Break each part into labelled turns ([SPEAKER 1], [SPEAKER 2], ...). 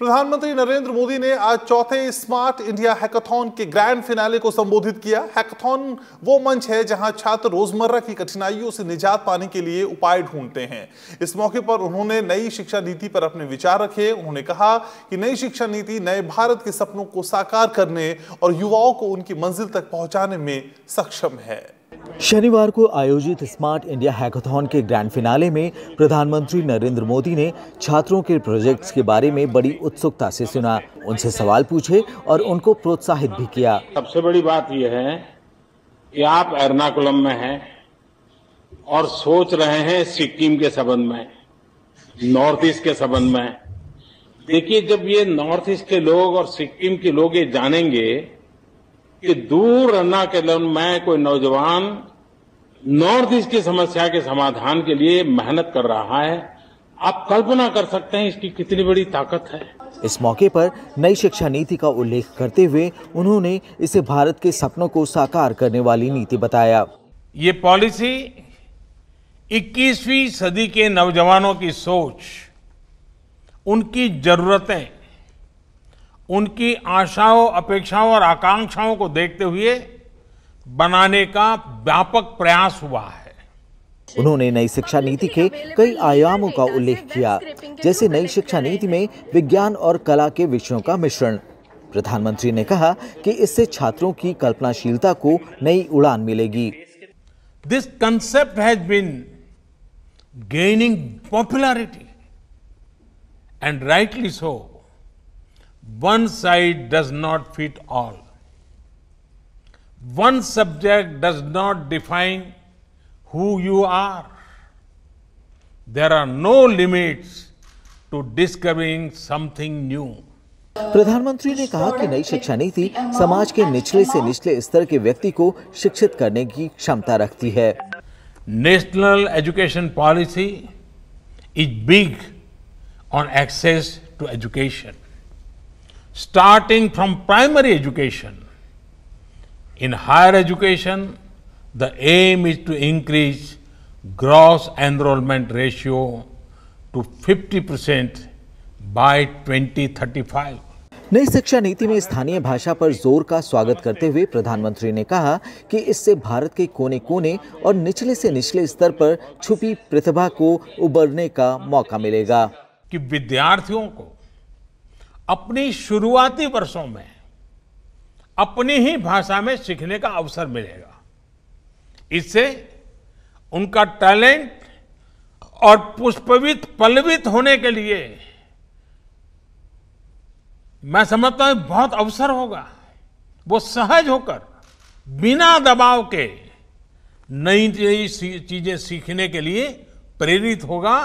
[SPEAKER 1] प्रधानमंत्री नरेंद्र मोदी ने आज चौथे स्मार्ट इंडिया हैकाथॉन के ग्रैंड फिनाले को संबोधित किया हैकाथॉन वो मंच है जहां छात्र रोजमर्रा की कठिनाइयों से निजात पाने के लिए उपाय ढूंढते हैं इस मौके पर उन्होंने नई शिक्षा नीति पर अपने विचार रखे उन्होंने कहा कि नई शिक्षा नीति नए भारत के सपनों को साकार करने और युवाओं को उनकी मंजिल तक पहुंचाने में सक्षम है
[SPEAKER 2] शनिवार को आयोजित स्मार्ट इंडिया हैकाथॉन के ग्रैंड फिनाले में प्रधानमंत्री नरेंद्र मोदी ने छात्रों के प्रोजेक्ट्स के बारे में बड़ी उत्सुकता से सुना उनसे सवाल पूछे और उनको प्रोत्साहित भी किया
[SPEAKER 1] सबसे बड़ी बात यह है कि आप एर्नाकुलम में हैं और सोच रहे हैं सिक्किम के संबंध में नॉर्थ ईस्ट के संबंध में देखिए जब ये नॉर्थ ईस्ट के लोग और सिक्किम के लोग ये जानेंगे कि दूर अन्ना के में कोई नौजवान नॉर्थ ईस्ट की समस्या के समाधान के लिए मेहनत कर रहा है आप कल्पना कर सकते हैं इसकी कितनी बड़ी ताकत है
[SPEAKER 2] इस मौके पर नई शिक्षा नीति का उल्लेख करते हुए उन्होंने इसे भारत के सपनों को साकार करने वाली नीति बताया
[SPEAKER 1] ये पॉलिसी 21वीं सदी के नौजवानों की सोच उनकी जरूरतें उनकी आशाओं अपेक्षाओं और आकांक्षाओं को देखते हुए बनाने का व्यापक प्रयास हुआ है
[SPEAKER 2] उन्होंने नई शिक्षा नीति के कई आयामों का तो उल्लेख किया जैसे नई शिक्षा नीति में विज्ञान और कला के विषयों का मिश्रण प्रधानमंत्री ने कहा कि इससे छात्रों की कल्पनाशीलता को नई उड़ान मिलेगी
[SPEAKER 1] this concept has been gaining popularity and rightly so one side does not fit all one subject does not define who you are there are no limits to discovering something
[SPEAKER 2] new प्रधानमंत्री ने कहा कि नई शिक्षा नीति समाज के निचले से निचले स्तर के व्यक्ति को शिक्षित करने की क्षमता रखती है
[SPEAKER 1] national education policy is big on access to education starting from primary education In higher education, the aim is to increase gross enrollment ratio to 50 percent by 2035.
[SPEAKER 2] नई शिक्षा नीति में स्थानीय भाषा पर जोर का स्वागत करते हुए प्रधानमंत्री ने कहा कि इससे भारत के कोने कोने और निचले से निचले स्तर पर छुपी प्रतिभा को उबरने का मौका मिलेगा
[SPEAKER 1] कि विद्यार्थियों को अपनी शुरुआती वर्षों में अपनी ही भाषा में सीखने का अवसर मिलेगा इससे उनका टैलेंट और पुष्पवित पल्लवित होने के लिए मैं समझता हूं बहुत अवसर होगा वो सहज होकर बिना दबाव के नई नई चीजें सीखने के लिए प्रेरित होगा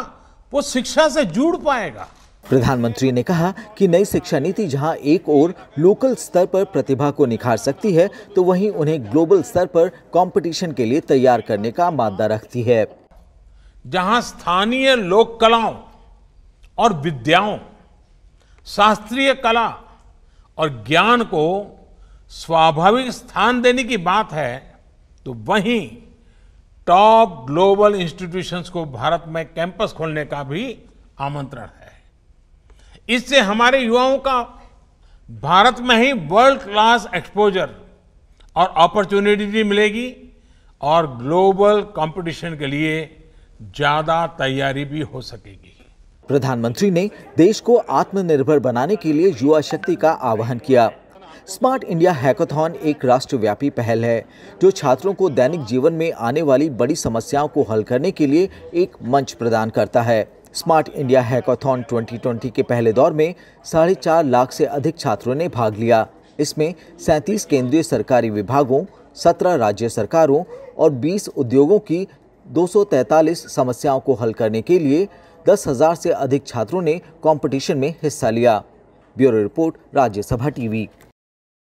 [SPEAKER 1] वो शिक्षा से जुड़ पाएगा
[SPEAKER 2] प्रधानमंत्री ने कहा कि नई शिक्षा नीति जहां एक ओर लोकल स्तर पर प्रतिभा को निखार सकती है तो वहीं उन्हें ग्लोबल स्तर पर कंपटीशन के लिए तैयार करने का मादा रखती है
[SPEAKER 1] जहां स्थानीय लोक कलाओं और विद्याओं शास्त्रीय कला और ज्ञान को स्वाभाविक स्थान देने की बात है तो वहीं टॉप ग्लोबल इंस्टीट्यूशंस को भारत में कैंपस खोलने का भी आमंत्रण है इससे हमारे युवाओं का भारत में ही वर्ल्ड क्लास एक्सपोजर और अपॉर्चुनिटी मिलेगी और ग्लोबल कंपटीशन के लिए ज़्यादा तैयारी भी हो सकेगी
[SPEAKER 2] प्रधानमंत्री ने देश को आत्मनिर्भर बनाने के लिए युवा शक्ति का आह्वान किया स्मार्ट इंडिया हैकाथॉन एक राष्ट्रव्यापी पहल है जो छात्रों को दैनिक जीवन में आने वाली बड़ी समस्याओं को हल करने के लिए एक मंच प्रदान करता है स्मार्ट इंडिया हैकाथॉन 2020 के पहले दौर में साढ़े चार लाख से अधिक छात्रों ने भाग लिया इसमें सैंतीस केंद्रीय सरकारी विभागों सत्रह राज्य सरकारों और बीस उद्योगों की 243 समस्याओं को हल करने के लिए दस हज़ार से अधिक छात्रों ने कंपटीशन में हिस्सा लिया ब्यूरो रिपोर्ट राज्यसभा टीवी